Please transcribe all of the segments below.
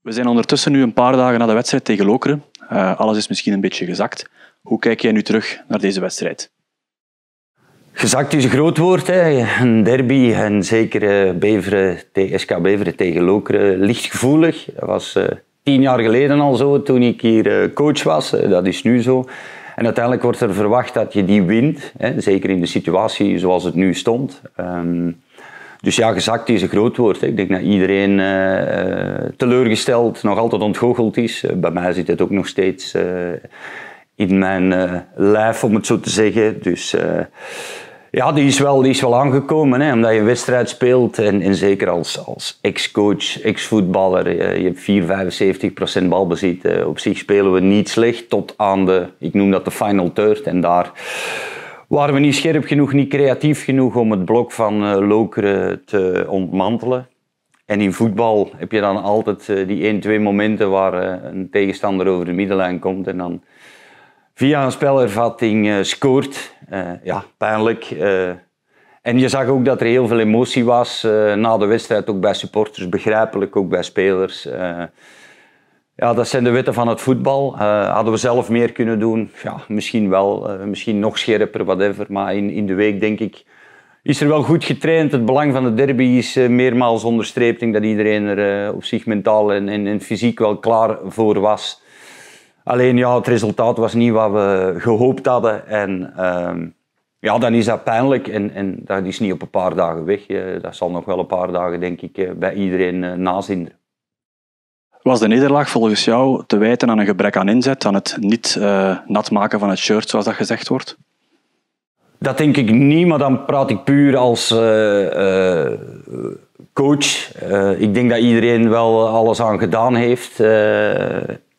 We zijn ondertussen nu een paar dagen na de wedstrijd tegen Lokeren. Eh, alles is misschien een beetje gezakt. Hoe kijk jij nu terug naar deze wedstrijd? Gezakt is een groot woord. Hè. Een derby en zeker eh, Beveren, SK Beveren tegen Lokeren ligt gevoelig. Dat was eh, tien jaar geleden al zo, toen ik hier coach was. dat is nu zo. En uiteindelijk wordt er verwacht dat je die wint. Hè. Zeker in de situatie zoals het nu stond. Ehm, dus ja, gezakt is een groot woord. Hè. Ik denk dat iedereen eh, eh, teleurgesteld, nog altijd ontgoocheld is. Eh, bij mij zit het ook nog steeds in mijn lijf, om het zo te zeggen. Dus ja, die is wel, die is wel aangekomen. Hè, omdat je een wedstrijd speelt en, en zeker als, als ex-coach, ex-voetballer. je hebt 4, 75 procent op zich spelen we niet slecht tot aan de, ik noem dat de final third. En daar waren we niet scherp genoeg, niet creatief genoeg om het blok van eh, Lokeren te ontmantelen. En in voetbal heb je dan altijd eh, die 1, twee momenten waar eh, een tegenstander over de middenlijn komt en dan via een spelervatting scoort. ja, pijnlijk. en je zag ook dat er heel veel emotie was na de wedstrijd, ook bij supporters, begrijpelijk, ook bij spelers. Ja, dat zijn de wetten van het voetbal. Eh, hadden we zelf meer kunnen doen? Ja, misschien wel. Eh, misschien nog scherper, whatever. Maar in, in de week, denk ik, is er wel goed getraind. Het belang van de derby is eh, meermaals onderstreept. Ik dat iedereen er op zich mentaal en, en, fysiek wel klaar voor was. Alleen ja, het resultaat was niet wat we gehoopt hadden. En ehm, ja, dan is dat pijnlijk. En, en dat is niet op een paar dagen weg. dat zal nog wel een paar dagen, denk ik, bij iedereen nazinderen. Was de nederlaag volgens jou te wijten aan een gebrek aan inzet, aan het niet uh, nat maken van het shirt, zoals dat gezegd wordt? Dat denk ik niet, maar dan praat ik puur als eh, eh, coach. ik denk dat iedereen wel alles aan gedaan heeft.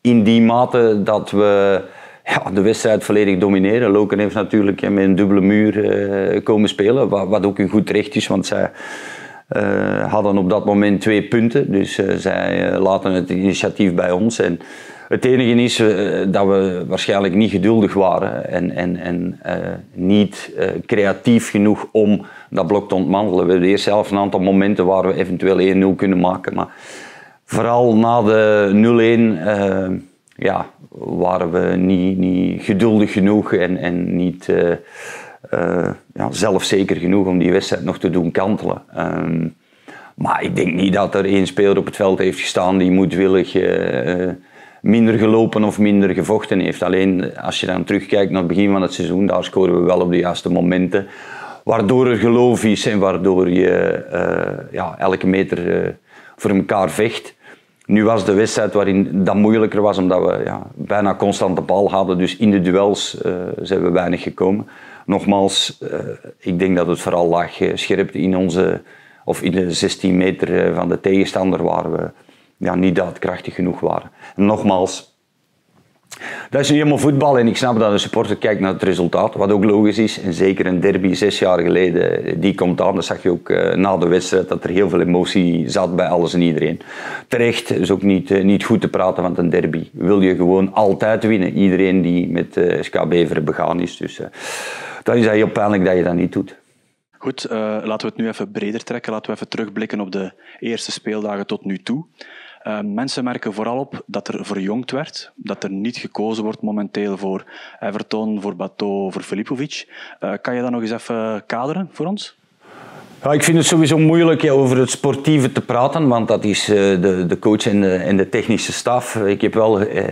in die mate dat we ja, de wedstrijd volledig domineren. Loken heeft natuurlijk met een dubbele muur komen spelen, wat, ook een goed recht is, want zij eh, hadden op dat moment twee punten. Dus eh, zij eh, laten het initiatief bij ons. En het enige is dat we waarschijnlijk niet geduldig waren en, en, en niet creatief genoeg om dat blok te ontmantelen. We hebben eerst zelf een aantal momenten waar we eventueel 1-0 kunnen maken. Maar vooral na de 0-1 ja, waren we niet, niet geduldig genoeg en, en niet eh, zelf ja, genoeg om die wedstrijd nog te doen kantelen. Ehm, maar ik denk niet dat er één speler op het veld heeft gestaan die moedwillig uh, minder gelopen of minder gevochten heeft. Alleen als je dan terugkijkt naar het begin van het seizoen, daar scoren we wel op de juiste momenten. Waardoor er geloof is en waardoor je ja, elke meter voor elkaar vecht. Nu was de wedstrijd waarin dat moeilijker was, omdat we ja, bijna constant de bal hadden. Dus in de duels zijn we weinig gekomen nogmaals, eh, ik denk dat het vooral lag eh, scherp in onze, of in de 16 meter eh, van de tegenstander waar we ja, niet daadkrachtig genoeg waren. nogmaals, dat is nu helemaal voetbal en ik snap dat een supporter kijkt naar het resultaat, wat ook logisch is. En zeker een derby zes jaar geleden, die komt aan. Dat zag je ook na de wedstrijd, dat er heel veel emotie zat bij alles en iedereen. Terecht is ook niet, niet goed te praten, want een derby wil je gewoon altijd winnen. Iedereen die met uh, SKB begaan is. Dus, dan is hij heel pijnlijk dat je dat niet doet. Goed, eh, laten we het nu even breder trekken. Laten we even terugblikken op de eerste speeldagen tot nu toe. Eh, mensen merken vooral op dat er verjongd werd, dat er niet gekozen wordt momenteel voor Everton, voor Bateau, voor Filipovic. Eh, kan je dat nog eens even kaderen voor ons? Ja, ik vind het sowieso moeilijk ja, over het sportieve te praten, want dat is eh, de, de, coach en de, de, technische staf. Ik heb wel eh,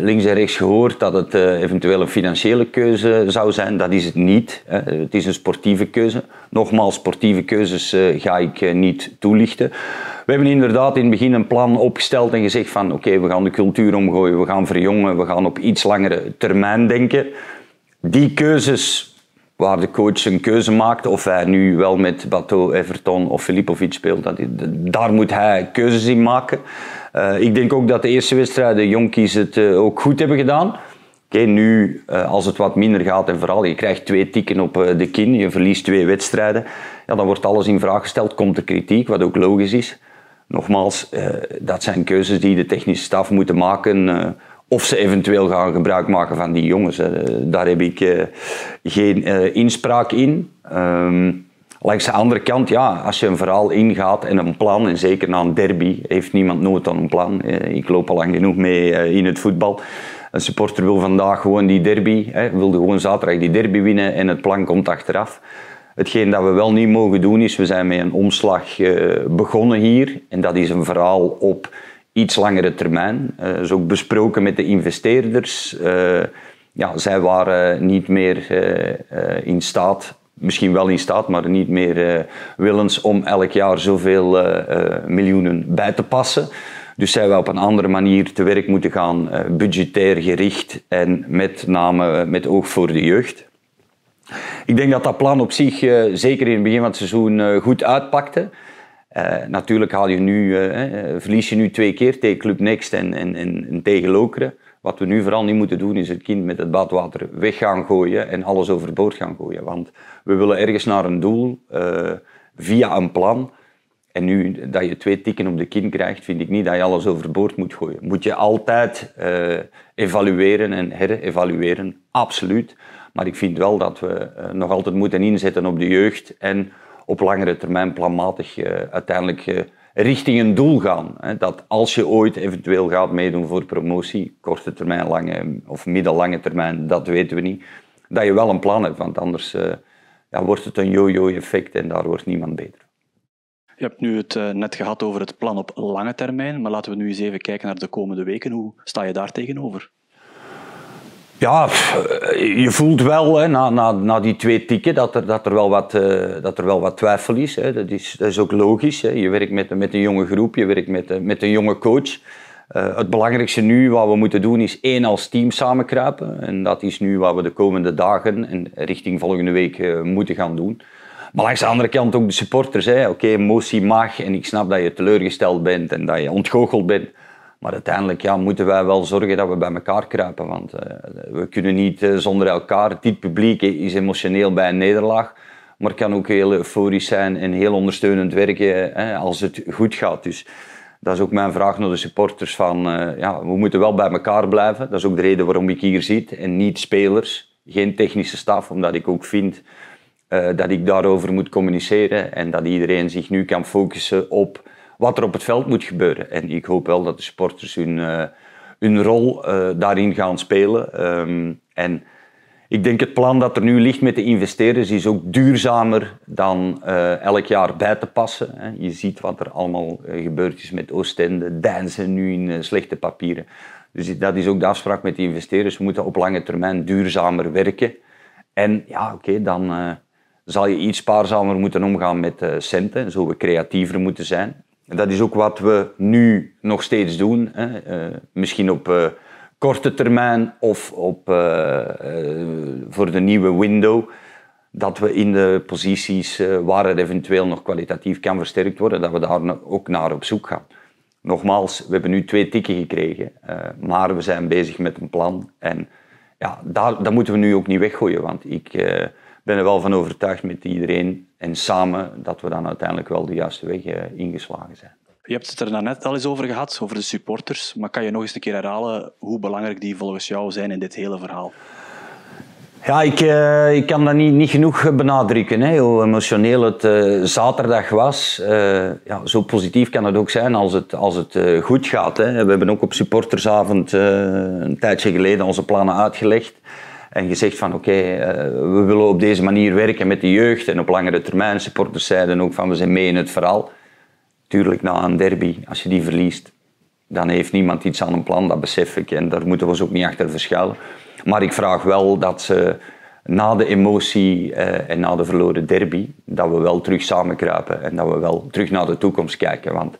links en rechts gehoord dat het uh, eventueel een financiële keuze zou zijn. Dat is het niet. Hè. Het is een sportieve keuze. Nogmaals, sportieve keuzes ga ik niet toelichten. We hebben inderdaad in het begin een plan opgesteld en gezegd van oké, we gaan de cultuur omgooien, we gaan verjongen, we gaan op iets langere termijn denken. Die keuzes waar de coach een keuze maakt of hij nu wel met Bateau, Everton of Filipovic speelt. Dat, daar moet hij keuzes in maken. Eh, ik denk ook dat de eerste wedstrijden Jonkies het eh, ook goed hebben gedaan. nu eh, als het wat minder gaat en vooral je krijgt twee tikken op de kin, je verliest twee wedstrijden, ja, dan wordt alles in vraag gesteld, komt er kritiek, wat ook logisch is. Nogmaals, dat zijn keuzes die de technische staf moeten maken of ze eventueel gaan gebruik maken van die jongens. Daar heb ik eh, geen eh, inspraak in. Um, langs de andere kant, ja, als je een verhaal ingaat en een plan, en zeker na een derby, heeft niemand nood aan een plan. Eh, ik loop al lang genoeg mee in het voetbal. Een supporter wil vandaag gewoon die derby, hè, wilde gewoon zaterdag die derby winnen en het plan komt achteraf. Hetgeen dat we wel niet mogen doen is, we zijn met een omslag begonnen hier. En dat is een verhaal op iets langere termijn. Uh, is ook besproken met de investeerders. Eh, ja, zij waren niet meer eh, in staat, misschien wel in staat, maar niet meer willens om elk jaar zoveel miljoenen bij te passen. Dus zij wel op een andere manier te werk moeten gaan, budgetair gericht en met name met oog voor de jeugd. Ik denk dat dat plan op zich, zeker in het begin van het seizoen, goed uitpakte. Eh, natuurlijk haal je nu, eh, eh, verlies je nu twee keer tegen Club Next en, en, en, tegen Lokeren. Wat we nu vooral niet moeten doen is het kind met het badwater weg gaan gooien en alles overboord gaan gooien. Want we willen ergens naar een doel via een plan. En nu dat je twee tikken op de kin krijgt, vind ik niet dat je alles overboord moet gooien. Moet je altijd evalueren en herevalueren, absoluut. Maar ik vind wel dat we nog altijd moeten inzetten op de jeugd en op langere termijn planmatig eh, uiteindelijk eh, richting een doel gaan. Dat als je ooit eventueel gaat meedoen voor promotie, korte termijn, lange of middellange termijn, dat weten we niet, dat je wel een plan hebt, want anders eh, ja, wordt het een yo-yo-effect en daar wordt niemand beter. Je hebt nu het net gehad over het plan op lange termijn, maar laten we nu eens even kijken naar de komende weken. Hoe sta je daar tegenover? Ja, eh, je voelt wel hè, na, na, na die twee tikken dat er, dat er, wel, wat, eh, dat er wel wat twijfel is, hè. Dat, is dat is ook logisch. Hè. Je werkt met, met een jonge groep, je werkt met, eh, met een jonge coach. het belangrijkste nu wat we moeten doen is één als team samenkruipen. En dat is nu wat we de komende dagen en richting volgende week moeten gaan doen. Maar langs de andere kant ook de supporters. Oké, okay, emotie mag en ik snap dat je teleurgesteld bent en dat je ontgoocheld bent. Maar uiteindelijk ja, moeten wij wel zorgen dat we bij elkaar kruipen. Want eh, we kunnen niet eh, zonder elkaar. Dit publiek is emotioneel bij een nederlaag. Maar kan ook heel euforisch zijn en heel ondersteunend werken hè, als het goed gaat. Dus dat is ook mijn vraag naar de supporters. Van, eh, ja, we moeten wel bij elkaar blijven. Dat is ook de reden waarom ik hier zit. En niet spelers, geen technische staf. Omdat ik ook vind dat ik daarover moet communiceren. En dat iedereen zich nu kan focussen op wat er op het veld moet gebeuren. En ik hoop wel dat de sporters hun, eh, hun rol eh, daarin gaan spelen. Ehm, en ik denk het plan dat er nu ligt met de investeerders is ook duurzamer dan eh, elk jaar bij te passen. Hè. Je ziet wat er allemaal gebeurd is met Oostende, Deinzen nu in slechte papieren. Dus dat is ook de afspraak met de investeerders. We moeten op lange termijn duurzamer werken. En ja, oké, dan zal je iets spaarzamer moeten omgaan met centen. Zo we creatiever moeten zijn. En dat is ook wat we nu nog steeds doen. Hè. Eh, misschien op eh, korte termijn of op, eh, voor de nieuwe window. Dat we in de posities waar het eventueel nog kwalitatief kan versterkt worden, dat we daar nou ook naar op zoek gaan. Nogmaals, we hebben nu twee tikken gekregen, maar we zijn bezig met een plan. En ja, daar, dat moeten we nu ook niet weggooien, want ik ben er wel van overtuigd met iedereen en samen dat we dan uiteindelijk wel de juiste weg eh, ingeslagen zijn. Je hebt het er net al eens over gehad, over de supporters. Maar kan je nog eens een keer herhalen hoe belangrijk die volgens jou zijn in dit hele verhaal? Ja, ik, eh, ik kan dat niet, niet genoeg benadrukken, hè, hoe emotioneel het eh, zaterdag was. ja, zo positief kan het ook zijn als het, als het goed gaat. Hè. We hebben ook op supportersavond een tijdje geleden onze plannen uitgelegd. En je zegt van oké, eh, we willen op deze manier werken met de jeugd en op langere termijn. Supporters zeiden ook van we zijn mee in het verhaal. Tuurlijk, na een derby, als je die verliest, dan heeft niemand iets aan een plan, dat besef ik. En daar moeten we ons ook niet achter verschuilen. Maar ik vraag wel dat ze na de emotie eh, en na de verloren derby, dat we wel terug samenkruipen en dat we wel terug naar de toekomst kijken. Want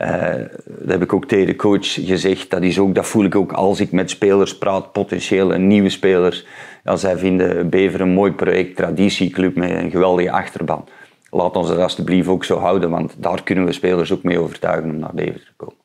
eh, dat heb ik ook tegen de coach gezegd. Dat, is ook, dat voel ik ook als ik met spelers praat, potentiële nieuwe spelers. Als zij vinden Bever een mooi project, traditieclub met een geweldige achterban. Laat ons dat alsjeblieft ook zo houden, want daar kunnen we spelers ook mee overtuigen om naar Bever te komen.